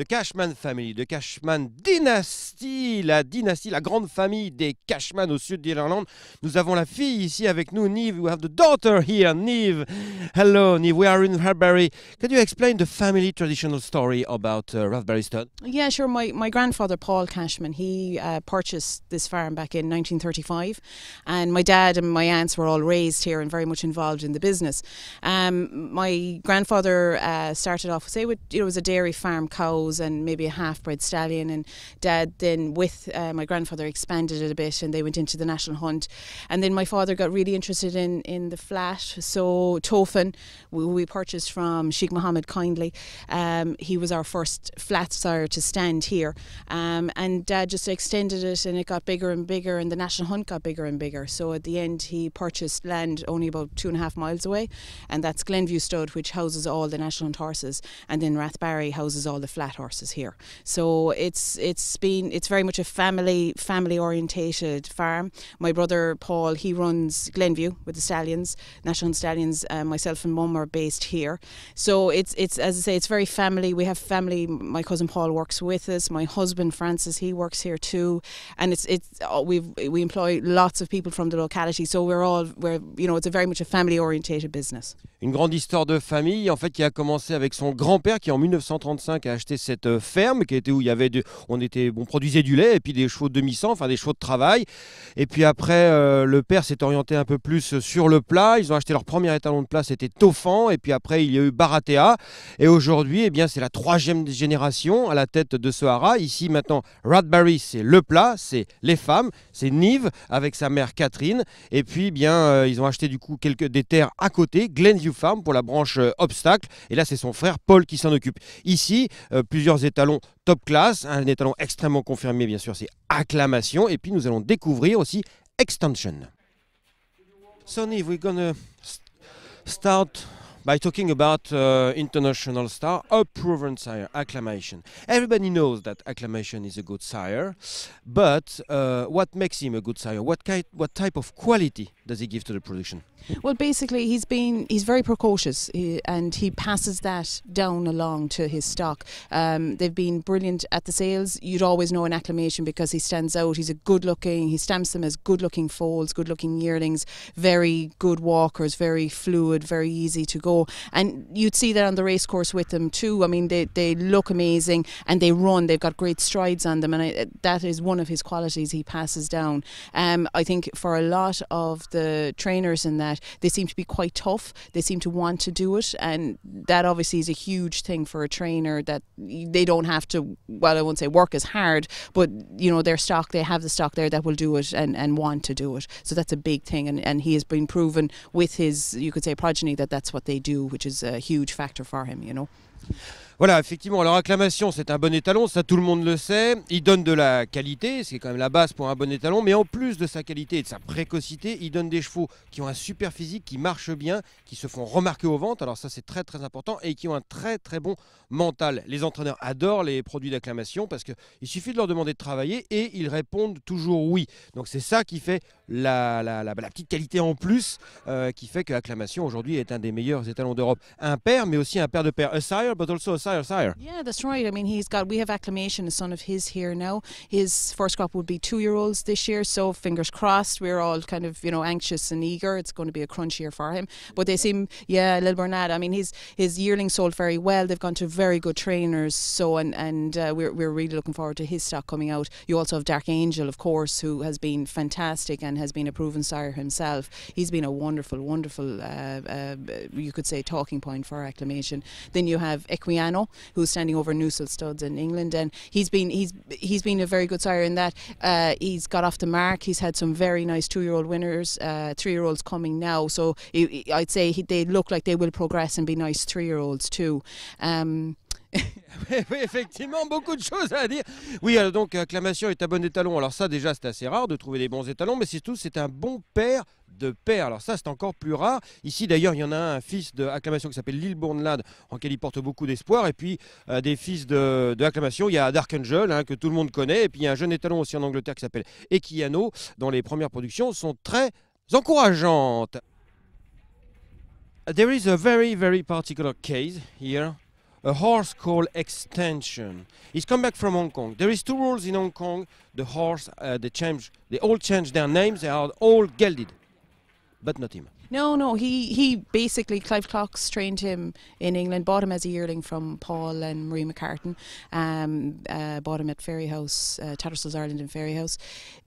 The Cashman Family, The Cashman Dynasty, la dynastie, la grande famille des Cashman au sud de l'Irlande. Nous avons la fille ici avec nous, Nive. We have the daughter here, Nive. Hello, Nive. We are in Rathbury. Can you explain the family traditional story about uh, Rathbury Stud? Yeah, sure. My, my grandfather, Paul Cashman, he uh, purchased this farm back in 1935. And my dad and my aunts were all raised here and very much involved in the business. Um, my grandfather uh, started off, say, with, you know, it was a dairy farm, cows cows and maybe a half bred stallion. And dad then, with uh, my grandfather, expanded it a bit and they went into the national hunt. And then my father got really interested in, in the flat. So, Tofan, we, we purchased from Sheikh Mohammed kindly, um, he was our first flat sire to stand here. Um, and dad just extended it and it got bigger and bigger, and the national hunt got bigger and bigger. So, at the end, he purchased land only about two and a half miles away, and that's Glenview Stud, which houses all the national hunt horses, and then Rathbarry houses all the flat horses here. So it's it's been it's very much a family family orientated farm. My brother Paul he runs Glenview with the stallions, National Stallions. Uh, myself and mum are based here, so it's it's as I say it's very family. We have family. My cousin Paul works with us. My husband Francis he works here too, and it's it's uh, we we employ lots of people from the locality. So we're all we're you know it's a very much a family orientated business. Une grande histoire de famille en fait qui a commencé avec son grand-père qui en 1935 a acheté cette euh, ferme qui était où il y avait on était bon produisait du lait et puis des chevaux de demi-sang, enfin des chevaux de travail. Et puis après euh, le père s'est orienté un peu plus sur le plat, ils ont acheté leur premier étalon de plat, c'était Tofan et puis après il y a eu Baratea et aujourd'hui eh bien c'est la troisième génération à la tête de ce Ici maintenant Radbury, c'est le plat, c'est les femmes, c'est Nive avec sa mère Catherine et puis eh bien euh, ils ont acheté du coup quelques des terres à côté, Glenview Farm pour la branche obstacle et là c'est son frère Paul qui s'en occupe. Ici plusieurs étalons top class. Un étalon extrêmement confirmé, bien sûr, c'est Acclamation. Et puis nous allons découvrir aussi Extension. gonna start by talking about uh, international star, a proven sire, Acclamation. Everybody knows that Acclamation is a good sire, but uh, what makes him a good sire? What, ki- what type of quality does he give to the production? Well, basically, he's been he's very precocious, he, and he passes that down along to his stock. Um, they've been brilliant at the sales. You'd always know an Acclamation because he stands out. He's a good looking. He stamps them as good looking foals, good looking yearlings, very good walkers, very fluid, very easy to go go. And you'd see that on the racecourse with them too. I mean, they, they look amazing and they run. They've got great strides on them. And I, that is one of his qualities he passes down. Um, I think for a lot of the trainers in that, they seem to be quite tough. They seem to want to do it. And that obviously is a huge thing for a trainer that they don't have to, well, I won't say work as hard, but, you know, their stock, they have the stock there that will do it and, and want to do it. So that's a big thing. And, and he has been proven with his, you could say, progeny that that's what they do, which is a huge factor for him, you know. Voilà, effectivement, alors acclamation, c'est un bon étalon, ça tout le monde le sait. Il donne de la qualité, c'est quand même la base pour un bon étalon, mais en plus de sa qualité et de sa précocité, il donne des chevaux qui ont un super physique, qui marchent bien, qui se font remarquer aux ventes, alors ça c'est très très important, et qui ont un très très bon mental. Les entraîneurs adorent les produits d'acclamation parce qu'il suffit de leur demander de travailler et ils répondent toujours oui. Donc c'est ça qui fait la, petite qualité en plus euh, qui fait que l'acclamation aujourd'hui est un des meilleurs étalons d'Europe. Un père, mais aussi un père de père. Euh, sire, but also a sire sire. Yeah, that's right. I mean, he's got, we have acclamation, a son of his here now. His first crop would be two year olds this year, so fingers crossed. We're all kind of, you know, anxious and eager. It's going to be a crunch year for him. But they seem, yeah, Lil Bernard, I mean, his, his yearling sold very well. They've gone to very good trainers, so, and, and uh, we're, we're really looking forward to his stock coming out. You also have Dark Angel, of course, who has been fantastic and has been a proven sire himself. He's been a wonderful, wonderful, uh, uh, you could say, talking point for acclamation. Then you have have Equiano, who's standing over Newcastle Studs in England, and he's been he's he's been a very good sire in that. Uh, he's got off the mark. He's had some very nice two-year-old winners, uh, three-year-olds coming now. So I'd say he, they look like they will progress and be nice three-year-olds too. Um, effectivement, beaucoup de choses à dire. Oui, alors donc, acclamation est un bon étalon. Alors ça, déjà, c'est assez rare de trouver des bons étalons, mais tout, c'est un bon père de père. Alors ça, c'est encore plus rare. Ici, d'ailleurs, il y en a un, fils de d'Acclamation qui s'appelle Lil Bournelade, en qui il porte beaucoup d'espoir. Et puis, euh, des fils de, Acclamation, il y a Dark Angel, hein, que tout le monde connaît. Et puis, il y a un jeune étalon aussi en Angleterre qui s'appelle Equiano, dont les premières productions sont très encourageantes. There is a very, very particular case here a horse called extension. He's come back from Hong Kong. There is two rules in Hong Kong. The horse, uh, they change, they all change their names. They are all gelded, but not him. No, no. He he basically Clive Clocks trained him in England. Bought him as a yearling from Paul and Marie McCartan. Um, uh, bought him at Ferry House, uh, Tattersall's Ireland and Ferry House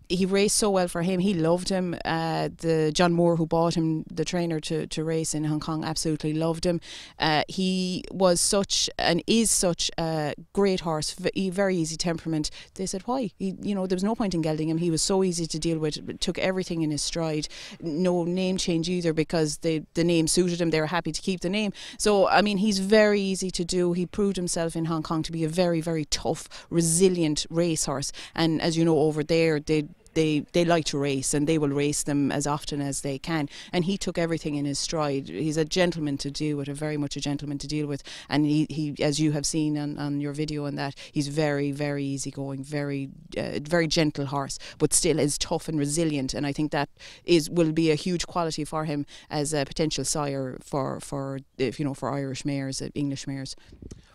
he raced so well for him. He loved him. Uh, the John Moore who bought him the trainer to, to race in Hong Kong absolutely loved him. Uh, he was such and is such a great horse. Very easy temperament. They said why? He, you know there was no point in gelding him. He was so easy to deal with. Took everything in his stride. No name change either because the the name suited him. They were happy to keep the name. So I mean he's very easy to do. He proved himself in Hong Kong to be a very very tough, resilient racehorse. And as you know over there they they they like to race and they will race them as often as they can. And he took everything in his stride. He's a gentleman to deal with, a very much a gentleman to deal with. And he, he as you have seen on, on your video and that, he's very very going, very uh, very gentle horse, but still is tough and resilient. And I think that is will be a huge quality for him as a potential sire for for if you know for Irish mares, uh, English mares.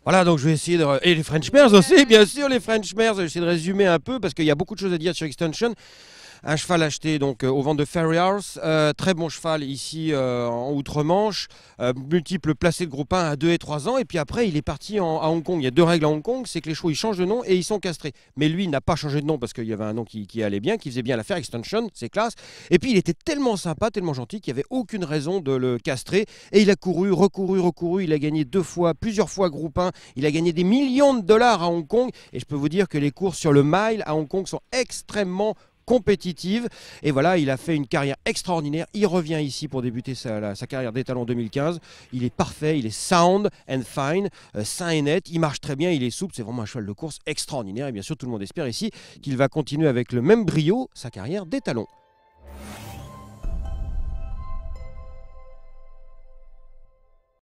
Voilà, donc je vais essayer de... Et les French Mers aussi, bien sûr, les French Mers, je vais essayer de résumer un peu, parce qu'il y a beaucoup de choses à dire sur Extension un cheval acheté donc euh, au vent de Ferry euh, très bon cheval ici euh, en Outre-Manche, multiple placé de groupe 1 à 2 et 3 ans. Et puis après, il est parti en, à Hong Kong. Il y a deux règles à Hong Kong, c'est que les chevaux ils changent de nom et ils sont castrés. Mais lui, il n'a pas changé de nom parce qu'il y avait un nom qui, allait bien, qui faisait bien l'affaire, Extension, c'est classe. Et puis il était tellement sympa, tellement gentil qu'il n'y avait aucune raison de le castrer. Et il a couru, recouru, recouru. Il a gagné deux fois, plusieurs fois groupe 1. Il a gagné des millions de dollars à Hong Kong. Et je peux vous dire que les courses sur le mile à Hong Kong sont extrêmement compétitive. Et voilà, il a fait une carrière extraordinaire. Il revient ici pour débuter sa, carrière d'étalon 2015. Il est parfait, il est sound and fine, euh, sain et net. Il marche très bien, il est souple. C'est vraiment un cheval de course extraordinaire. Et bien sûr, tout le monde espère ici qu'il va continuer avec le même brio sa carrière d'étalon.